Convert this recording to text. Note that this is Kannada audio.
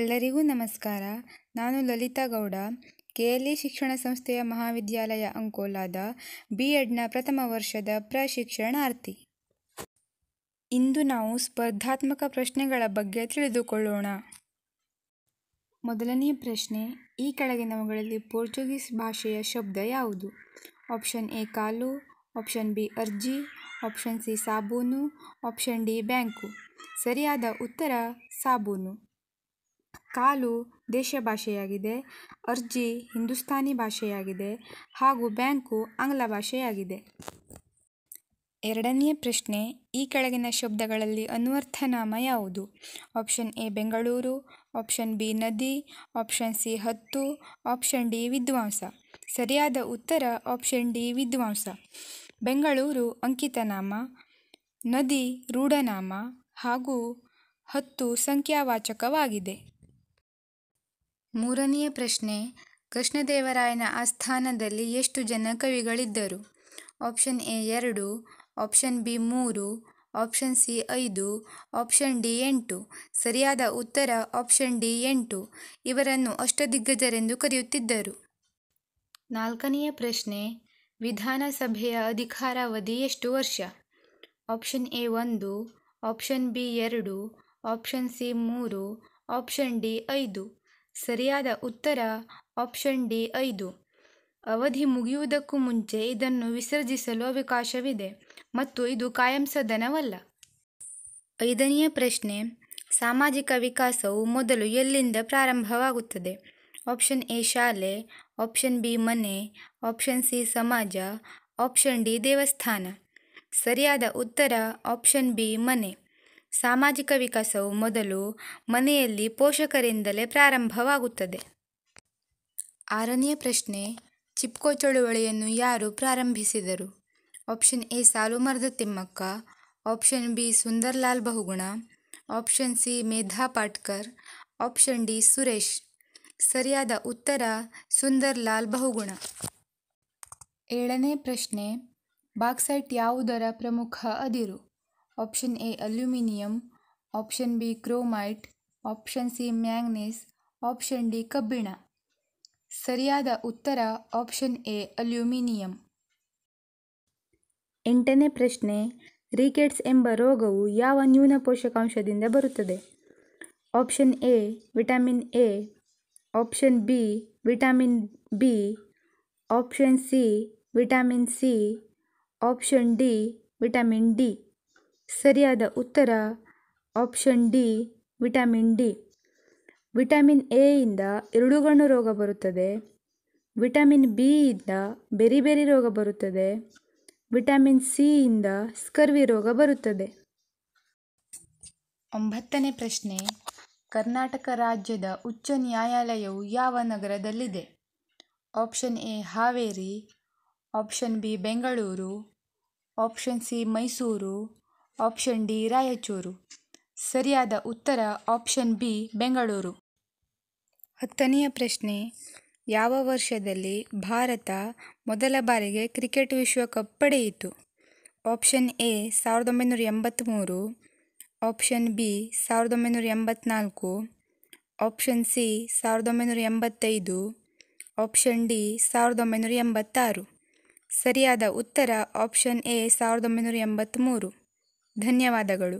ಎಲ್ಲರಿಗೂ ನಮಸ್ಕಾರ ನಾನು Lalita Gowda K L E ಶಿಕ್ಷಣ ಸಂಸ್ಥೆಯ ಮಹಾವಿದ್ಯಾಲಯ ಅಂಕೋಲಾದ ಬಿ ಎಡ್ನ ಪ್ರಥಮ ವರ್ಷದ ಪ್ರಶಿಕ್ಷಣಾರ್ಥಿ ಇಂದು ನಾವು ಸ್ಪರ್ಧಾತ್ಮಕ ಪ್ರಶ್ನೆಗಳ ಬಗ್ಗೆ ತಿಳಿದುಕೊಳ್ಳೋಣ ಮೊದಲನೆಯ ಪ್ರಶ್ನೆ ಈ ಕೆಳಗಿನವುಗಳಲ್ಲಿ ಪೋರ್ಚುಗೀಸ್ ಭಾಷೆಯ ಶಬ್ದ ಯಾವುದು ಆಪ್ಷನ್ ಎ ಕಾಲು ಆಪ್ಷನ್ ಬಿ ಅರ್ಜಿ ಆಪ್ಷನ್ ಸಿ ಸಾಬೂನು ಆಪ್ಷನ್ ಡಿ ಬ್ಯಾಂಕು ಸರಿಯಾದ ಉತ್ತರ ಸಾಬೂನು ಕಾಲು ದೇಶ ಭಾಷೆಯಾಗಿದೆ ಅರ್ಜಿ ಹಿಂದೂಸ್ತಾನಿ ಭಾಷೆಯಾಗಿದೆ ಹಾಗೂ ಬ್ಯಾಂಕು ಆಂಗ್ಲ ಭಾಷೆಯಾಗಿದೆ ಎರಡನೆಯ ಪ್ರಶ್ನೆ ಈ ಕೆಳಗಿನ ಶಬ್ದಗಳಲ್ಲಿ ಅನ್ವರ್ಥನಾಮ ಯಾವುದು option A Bengaluru option B ನದಿ ಆಪ್ಷನ್ ಸಿ ಹತ್ತು ಆಪ್ಷನ್ ಡಿ ವಿದ್ವಾಂಸ ಸರಿಯಾದ ಉತ್ತರ ಆಪ್ಷನ್ ಡಿ ವಿದ್ವಾಂಸ ಬೆಂಗಳೂರು ಅಂಕಿತನಾಮ ನದಿ ರೂಢನಾಮ ಹಾಗೂ ಹತ್ತು ಸಂಖ್ಯಾವಾಚಕವಾಗಿದೆ ಮೂರನೆಯ ಪ್ರಶ್ನೆ ಕೃಷ್ಣದೇವರಾಯನ ಆಸ್ಥಾನದಲ್ಲಿ ಎಷ್ಟು ಜನ ಕವಿಗಳಿದ್ದರು ಆಪ್ಷನ್ ಎ ಎರಡು ಆಪ್ಷನ್ ಬಿ ಮೂರು ಆಪ್ಷನ್ ಸಿ ಐದು ಆಪ್ಷನ್ ಡಿ ಎಂಟು ಸರಿಯಾದ ಉತ್ತರ ಆಪ್ಷನ್ ಡಿ ಎಂಟು ಇವರನ್ನು ಅಷ್ಟದಿಗ್ಗಜರೆಂದು ಕರೆಯುತ್ತಿದ್ದರು ನಾಲ್ಕನೆಯ ಪ್ರಶ್ನೆ ವಿಧಾನಸಭೆಯ ಅಧಿಕಾರಾವಧಿ ಎಷ್ಟು ವರ್ಷ ಆಪ್ಷನ್ ಎ ಒಂದು ಆಪ್ಷನ್ ಬಿ ಎರಡು ಆಪ್ಷನ್ ಸಿ ಮೂರು ಆಪ್ಷನ್ ಡಿ ಐದು ಸರಿಯಾದ ಉತ್ತರ ಆಪ್ಷನ್ ಡಿ ಐದು ಅವಧಿ ಮುಗಿಯುವುದಕ್ಕೂ ಮುಂಚೆ ಇದನ್ನು ವಿಸರ್ಜಿಸಲು ಅವಕಾಶವಿದೆ ಮತ್ತು ಇದು ಕಾಯಂ ಸದನವಲ್ಲ ಐದನೆಯ ಪ್ರಶ್ನೆ ಸಾಮಾಜಿಕ ವಿಕಾಸವು ಮೊದಲು ಎಲ್ಲಿಂದ ಪ್ರಾರಂಭವಾಗುತ್ತದೆ ಆಪ್ಷನ್ ಎ ಶಾಲೆ ಆಪ್ಷನ್ ಬಿ ಮನೆ ಆಪ್ಷನ್ ಸಿ ಸಮಾಜ ಆಪ್ಷನ್ ಡಿ ದೇವಸ್ಥಾನ ಸರಿಯಾದ ಉತ್ತರ ಆಪ್ಷನ್ ಬಿ ಮನೆ ಸಾಮಾಜಿಕ ವಿಕಾಸವು ಮೊದಲು ಮನೆಯಲ್ಲಿ ಪೋಷಕರಿಂದಲೇ ಪ್ರಾರಂಭವಾಗುತ್ತದೆ ಆರನೆಯ ಪ್ರಶ್ನೆ ಚಿಪ್ಕೋ ಚಳುವಳಿಯನ್ನು ಯಾರು ಪ್ರಾರಂಭಿಸಿದರು option A Saalumarada Thimmakka option B Sunderlal Bahuguna option C Medha Patkar option D Suresh ಸರಿಯಾದ ಉತ್ತರ ಸುಂದರ್ಲಾಲ್ ಬಹುಗುಣ ಏಳನೇ ಪ್ರಶ್ನೆ ಬಾಕ್ಸೈಟ್ ಯಾವುದರ ಪ್ರಮುಖ ಅದಿರು option A aluminium option B chromite option C manganese option D ಕಬ್ಬಿಣ ಸರಿಯಾದ ಉತ್ತರ ಆಪ್ಷನ್ ಎ ಅಲ್ಯೂಮಿನಿಯಂ ಎಂಟನೇ ಪ್ರಶ್ನೆ ರಿಕೆಟ್ಸ್ ಎಂಬ ರೋಗವು ಯಾವ ನ್ಯೂನ ಪೋಷಕಾಂಶದಿಂದ ಬರುತ್ತದೆ option A vitamin A option B vitamin B option C vitamin C option D vitamin D ಸರಿಯಾದ ಉತ್ತರ option D vitamin D vitamin A ಇಂದ ಎಲುಳುಗಣ್ಣು ರೋಗ ಬರುತ್ತದೆ ವಿಟಮಿನ್ ಬಿ ಇಂದ ಬೇರೆ ರೋಗ ಬರುತ್ತದೆ ವಿಟಮಿನ್ ಸಿ ಇಂದ ಸ್ಕರ್ವಿ ರೋಗ ಬರುತ್ತದೆ ಒಂಬತ್ತನೇ ಪ್ರಶ್ನೆ ಕರ್ನಾಟಕ ರಾಜ್ಯದ ಉಚ್ಚ ನ್ಯಾಯಾಲಯವು ಯಾವ ನಗರದಲ್ಲಿದೆ option A Haveri option B Bengaluru option C Mysuru option D Raichur ಸರಿಯಾದ ಉತ್ತರ ಆಪ್ಷನ್ ಬಿ ಬೆಂಗಳೂರು ಹತ್ತನೆಯ ಪ್ರಶ್ನೆ ಯಾವ ವರ್ಷದಲ್ಲಿ ಭಾರತ ಮೊದಲ ಬಾರಿಗೆ ಕ್ರಿಕೆಟ್ ವಿಶ್ವಕಪ್ ಪಡೆಯಿತು ಆಪ್ಷನ್ ಎ ಸಾವಿರದ ಒಂಬೈನೂರ ಎಂಬತ್ತ್ಮೂರು ಆಪ್ಷನ್ ಬಿ ಸಾವಿರದ ಒಂಬೈನೂರ ಎಂಬತ್ನಾಲ್ಕು ಆಪ್ಷನ್ ಸಿ ಸಾವಿರದ ಒಂಬೈನೂರ ಎಂಬತ್ತೈದು ಆಪ್ಷನ್ ಡಿ ಸಾವಿರದ ಒಂಬೈನೂರ ಎಂಬತ್ತಾರು ಸರಿಯಾದ ಉತ್ತರ ಆಪ್ಷನ್ ಎ ಸಾವಿರದ ಒಂಬೈನೂರ ಎಂಬತ್ತ್ಮೂರು ಧನ್ಯವಾದಗಳು